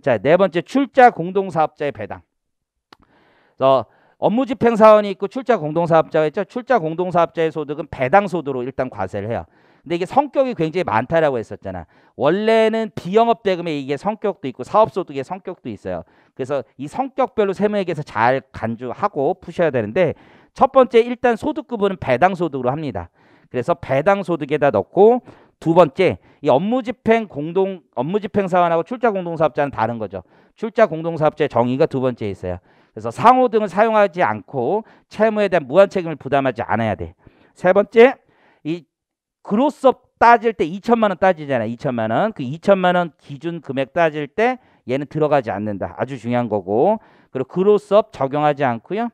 자, 네 번째 출자 공동사업자의 배당. 어, 업무 집행 사원이 있고 출자 공동사업자가 있죠. 출자 공동사업자의 소득은 배당 소득으로 일단 과세를 해요. 근데 이게 성격이 굉장히 많다라고 했었잖아. 원래는 비영업 대금에 이게 성격도 있고 사업 소득의 성격도 있어요. 그래서 이 성격별로 세무에게서 잘 간주하고 푸셔야 되는데 첫 번째 일단 소득 구분은 배당 소득으로 합니다. 그래서 배당 소득에다 넣고 두 번째, 이 업무 집행 공동 업무 집행 사원하고 출자 공동 사업자는 다른 거죠. 출자 공동 사업자의 정의가 두번째 있어요. 그래서 상호 등을 사용하지 않고 채무에 대한 무한 책임을 부담하지 않아야 돼. 세 번째, 이 그로스업 따질 때 2천만 원 따지잖아요. 2천만 원. 그 2천만 원 기준 금액 따질 때 얘는 들어가지 않는다. 아주 중요한 거고. 그리고 그로스업 적용하지 않고요.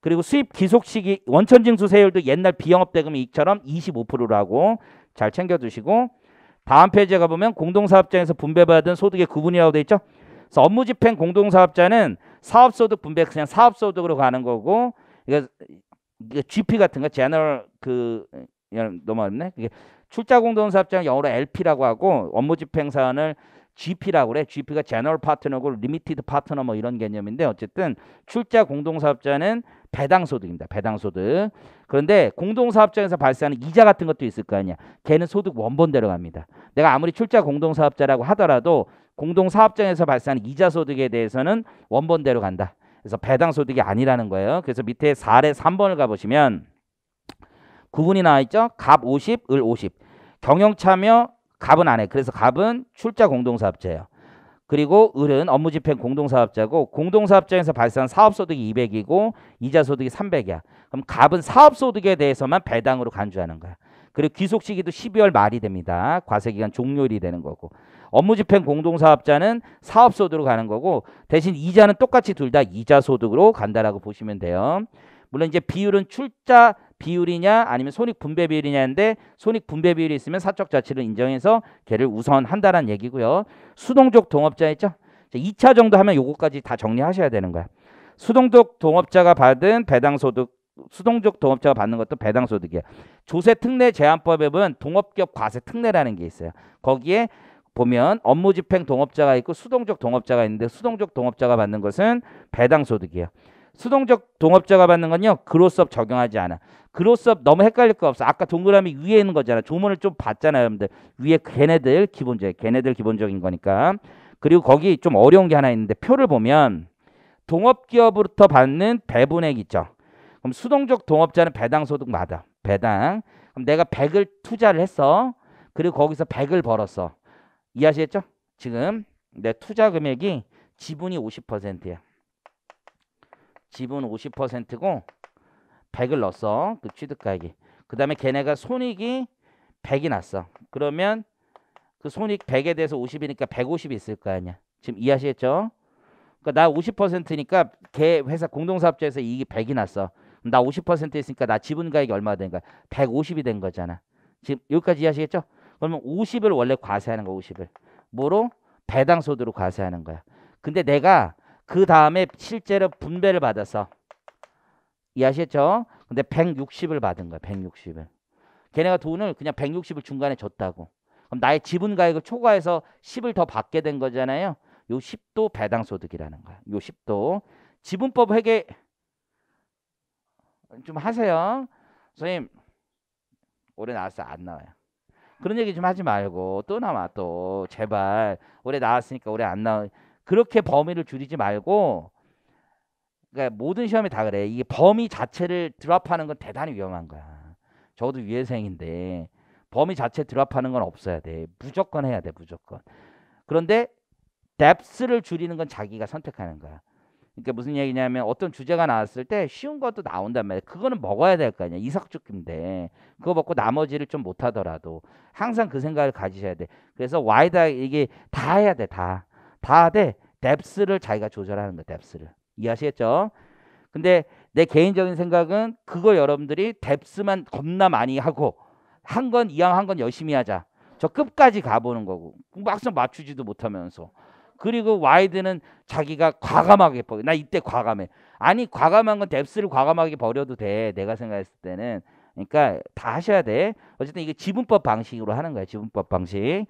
그리고 수입 기속 시기 원천징수 세율도 옛날 비영업 대금 이익처럼 25%라고 잘 챙겨두시고 다음 페이지에 가보면 공동사업장에서 분배받은 소득의 구분이라고 되어 있죠. 그래서 업무집행 공동사업자는 사업소득 분배 그냥 사업소득으로 가는 거고 이게 GP 같은 거 제너럴 그 너무 어렵네. 이게 출자공동사업장 영어로 LP라고 하고 업무집행 사안을 GP라고 그래. GP가 제너럴 파트너고 리미티드 파트너 뭐 이런 개념인데 어쨌든 출자 공동사업자는 배당소득입니다. 배당소득. 그런데 공동사업자에서 발생하는 이자 같은 것도 있을 거 아니야. 걔는 소득 원본대로 갑니다. 내가 아무리 출자 공동사업자라고 하더라도 공동사업장에서 발생하는 이자 소득에 대해서는 원본대로 간다. 그래서 배당소득이 아니라는 거예요. 그래서 밑에 4례 3번을 가보시면 구분이 나와 있죠. 갑 50, 을 50. 경영참여 갑은 안 해. 그래서 갑은 출자 공동사업자예요. 그리고 을은 업무집행 공동사업자고 공동사업자에서 발생한 사업소득이 200이고 이자소득이 300이야. 그럼 갑은 사업소득에 대해서만 배당으로 간주하는 거야. 그리고 귀속시기도 12월 말이 됩니다. 과세기간 종료일이 되는 거고. 업무집행 공동사업자는 사업소득으로 가는 거고 대신 이자는 똑같이 둘 다 이자소득으로 간다라고 보시면 돼요. 물론 이제 비율은 출자 비율이냐 아니면 손익 분배 비율이냐인데 손익 분배 비율이 있으면 사적 자치를 인정해서 걔를 우선한다는 라 얘기고요. 수동적 동업자 있죠? 자, 2차 정도 하면 요거까지 다 정리하셔야 되는 거야. 수동적 동업자가 받은 배당 소득 수동적 동업자가 받는 것도 배당 소득이야. 조세 특례 제한법에 보면 동업격 과세 특례라는 게 있어요. 거기에 보면 업무 집행 동업자가 있고 수동적 동업자가 있는데 수동적 동업자가 받는 것은 배당 소득이에요. 수동적 동업자가 받는 건요. 그로스업 적용하지 않아. 그로써 너무 헷갈릴 거 없어. 아까 동그라미 위에 있는 거잖아. 조문을 좀 봤잖아요, 여러분들. 위에 걔네들 기본적, 걔네들 기본적인 거니까. 그리고 거기 좀 어려운 게 하나 있는데 표를 보면 동업기업으로부터 받는 배분액 있죠. 그럼 수동적 동업자는 배당 소득마다 배당. 그럼 내가 100을 투자를 했어. 그리고 거기서 100을 벌었어. 이해하시겠죠? 지금 내 투자 금액이 지분이 50%야. 지분 50%고 100을 넣었어. 그 취득가액이. 그 다음에 걔네가 손익이 100이 났어. 그러면 그 손익 100에 대해서 50이니까 150이 있을 거 아니야. 지금 이해하시겠죠? 그러니까 나 50%니까 걔 회사 공동사업자에서 이익이 100이 났어. 나50% 있으니까 나 지분가액이 얼마가 된 거야? 150이 된 거잖아. 지금 여기까지 이해하시겠죠? 그러면 50을 원래 과세하는 거야, 50을. 뭐로? 배당소득으로 과세하는 거야. 근데 내가 그 다음에 실제로 분배를 받아서 이해하셨죠? 근데 160을 받은 거야. 160을. 걔네가 돈을 그냥 160을 중간에 줬다고. 그럼 나의 지분 가액을 초과해서 10을 더 받게 된 거잖아요. 요 10도 배당 소득이라는 거야. 요 10도 지분법 회계 좀 하세요. 선생님 올해 나왔어 안 나와요. 그런 얘기 좀 하지 말고 또 나와 또 제발 올해 나왔으니까 올해 안 나와. 그렇게 범위를 줄이지 말고 그러니까 모든 시험이 다 그래. 이게 범위 자체를 드랍하는 건 대단히 위험한 거야. 저도 위예생인데 범위 자체 드랍하는 건 없어야 돼. 무조건 해야 돼, 무조건. 그런데 뎁스를 줄이는 건 자기가 선택하는 거야. 그러니까 무슨 얘기냐면 어떤 주제가 나왔을 때 쉬운 것도 나온단 말이야. 그거는 먹어야 될 거 아니야. 이삭죽인데 그거 먹고 나머지를 좀 못하더라도 항상 그 생각을 가지셔야 돼. 그래서 와이다 이게 다 해야 돼. 다. 다 돼. 뎁스를 자기가 조절하는 거야. 뎁스를. 이해하시겠죠? 근데 내 개인적인 생각은 그거 여러분들이 뎁스만 겁나 많이 하고 한 건 이왕 한 건 열심히 하자. 저 끝까지 가보는 거고 막상 맞추지도 못하면서 그리고 와이드는 자기가 과감하게 버려. 나 이때 과감해. 아니 과감한 건 뎁스를 과감하게 버려도 돼. 내가 생각했을 때는 그러니까 다 하셔야 돼. 어쨌든 이게 지분법 방식으로 하는 거야. 지분법 방식.